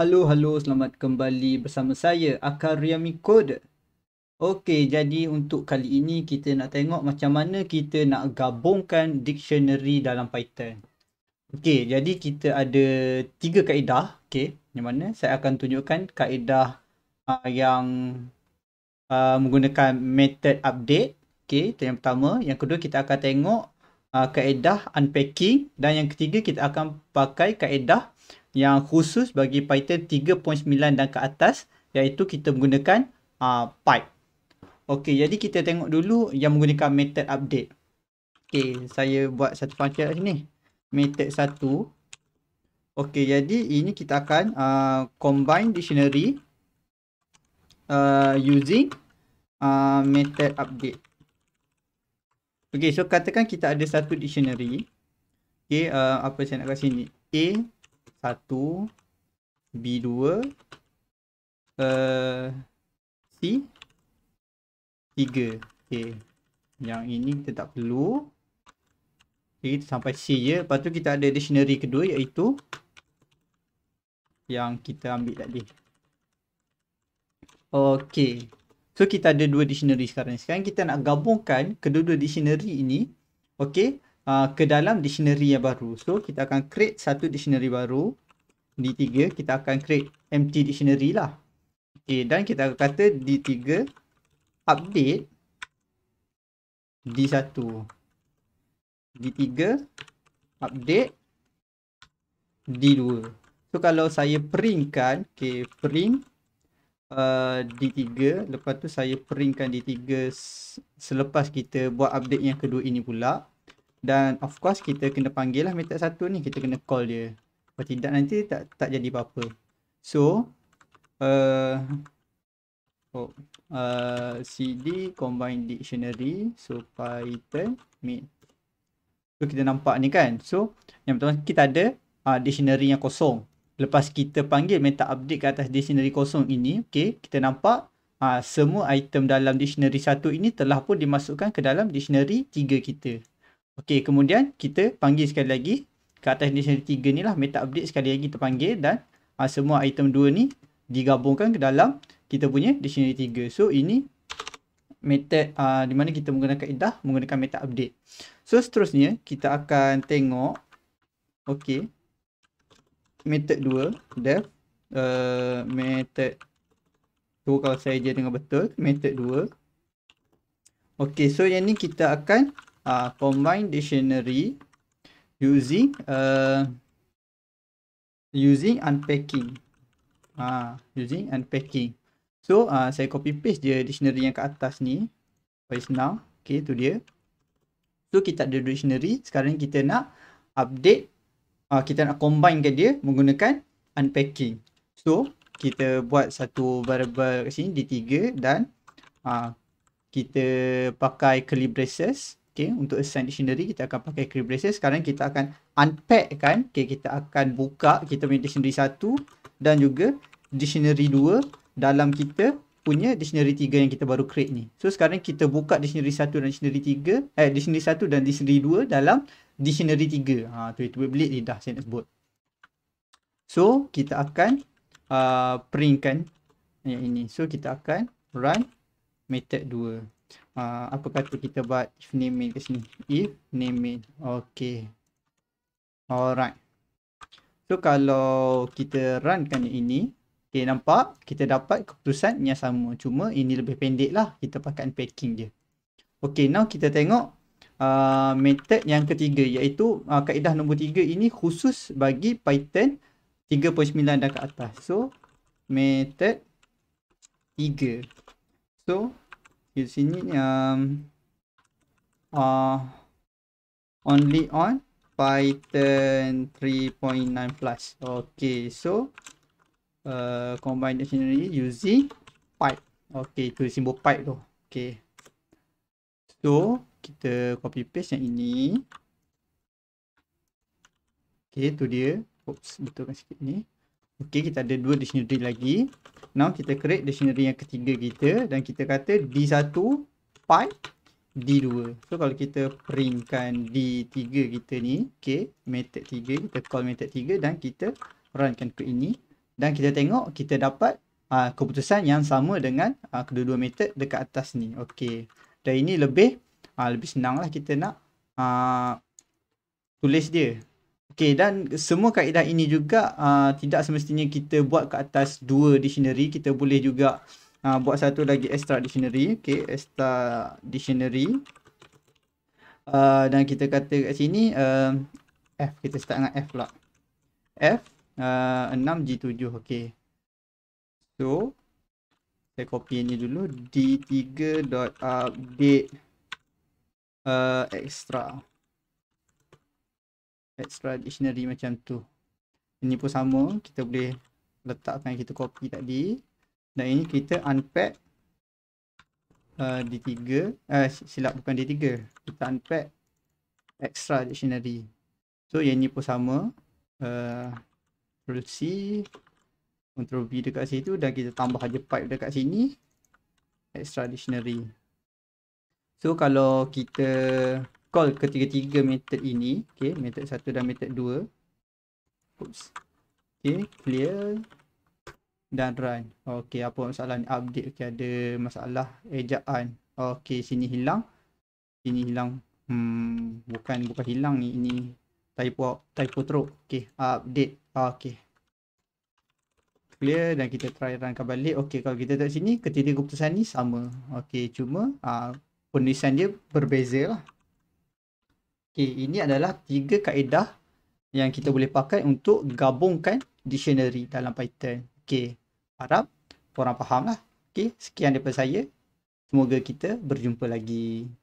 Halo, halo. Selamat kembali bersama saya, Akariami Code. Okey, jadi untuk kali ini kita nak tengok macam mana kita nak gabungkan dictionary dalam Python. Okey, jadi kita ada tiga kaedah. Okey, yang mana saya akan tunjukkan kaedah uh, yang uh, menggunakan method update. Okey, yang pertama. Yang kedua kita akan tengok uh, kaedah unpacking. Dan yang ketiga kita akan pakai kaedah yang khusus bagi Python 3.9 dan ke atas iaitu kita menggunakan uh, pipe. Okey, jadi kita tengok dulu yang menggunakan method update. Okey, saya buat satu function kat sini. Method 1. Okey, jadi ini kita akan uh, combine dictionary uh, using uh, method update. Okey, so katakan kita ada satu dictionary. Okey, uh, apa saya nak kat sini? A satu B2 uh, eh, C 3 okay. Yang ini kita tak perlu Jadi kita sampai C je Lepas tu kita ada dictionary kedua iaitu Yang kita ambil tadi Okay So kita ada dua dictionary sekarang Sekarang kita nak gabungkan kedua-dua dictionary ini Okay uh, ah, ke dalam dictionary yang baru So kita akan create satu dictionary baru D3 kita akan create empty dictionary lah. Okay, dan kita akan kata D3 update D1. D3 update D2. So kalau saya printkan, okay, print uh, D3. Lepas tu saya printkan D3 selepas kita buat update yang kedua ini pula. Dan of course kita kena panggil lah method 1 ni. Kita kena call dia. Kalau tidak nanti tak tak jadi apa-apa. So uh, oh uh, cd combine dictionary so python min. So kita nampak ni kan. So yang pertama kita ada uh, dictionary yang kosong. Lepas kita panggil meta update ke atas dictionary kosong ini, okay? kita nampak uh, semua item dalam dictionary satu ini telah pun dimasukkan ke dalam dictionary tiga kita. Okey, kemudian kita panggil sekali lagi ke atas Nation 3 ni lah meta update sekali lagi kita panggil dan uh, semua item dua ni digabungkan ke dalam kita punya Nation tiga. So ini method uh, di mana kita menggunakan idah menggunakan meta update. So seterusnya kita akan tengok okey method dua dev uh, method tu kalau saya je dengar betul method 2 Okay, so yang ni kita akan uh, combine dictionary using uh, using unpacking ah ha, uh, using unpacking so uh, saya copy paste dia dictionary yang kat atas ni very senang okey tu dia so kita ada dictionary sekarang kita nak update uh, kita nak combine kan dia menggunakan unpacking so kita buat satu variable kat sini d3 dan uh, kita pakai curly braces Okay, untuk assign dictionary kita akan pakai curly braces. Sekarang kita akan unpack kan. Okay, kita akan buka kita punya dictionary 1 dan juga dictionary 2 dalam kita punya dictionary 3 yang kita baru create ni. So sekarang kita buka dictionary 1 dan dictionary 3. Eh, dictionary 1 dan dictionary 2 dalam dictionary 3. Ha, tu itu belik ni dah saya nak sebut. So kita akan uh, printkan yang ini. So kita akan run method 2 uh, apa kata kita buat if name main kat sini if name main okey alright so kalau kita run runkan ini okey nampak kita dapat keputusan yang sama cuma ini lebih pendek lah kita pakai unpacking je. okey now kita tengok Uh, method yang ketiga iaitu uh, kaedah nombor tiga ini khusus bagi Python 3.9 dan ke atas. So, method tiga. So, di sini um, uh, only on python 3.9 plus okay so uh, combine dictionary using pipe okay tu simbol pipe tu okay so kita copy paste yang ini okay tu dia oops betul kan sikit ni Okey, kita ada dua dictionary lagi. Now, kita create dictionary yang ketiga kita dan kita kata D1 pi D2. So, kalau kita printkan D3 kita ni, okay, method 3, kita call method 3 dan kita runkan ke ini. Dan kita tengok, kita dapat uh, keputusan yang sama dengan ah, kedua-dua method dekat atas ni. Okey, dan ini lebih, uh, lebih senang lah kita nak uh, tulis dia. Okey dan semua kaedah ini juga uh, tidak semestinya kita buat ke atas dua dictionary. Kita boleh juga uh, buat satu lagi extra dictionary. Okey extra dictionary. Uh, dan kita kata kat sini uh, F. Kita start dengan F pula. F, uh, 6, G7. Okey So, saya copy ini dulu. D3.update uh, extra extra dictionary macam tu ini pun sama kita boleh letakkan kita copy tadi dan ini kita unpack uh, D3 uh, silap bukan D3 kita unpack extra dictionary so yang ini pun sama uh, C control V dekat situ dan kita tambah aja pipe dekat sini extra dictionary so kalau kita call ketiga-tiga method ini okay method satu dan method dua oops okay clear dan run okay apa masalah ni update okay ada masalah ejaan okay sini hilang sini hilang hmm bukan bukan hilang ni ini typo typo throw okay update okay clear dan kita try runkan balik okay kalau kita tengok sini ketiga keputusan ni sama okay cuma uh, penulisan dia berbeza lah Okay, ini adalah tiga kaedah yang kita boleh pakai untuk gabungkan dictionary dalam Python. Okay, harap korang faham lah. Okay, sekian daripada saya. Semoga kita berjumpa lagi.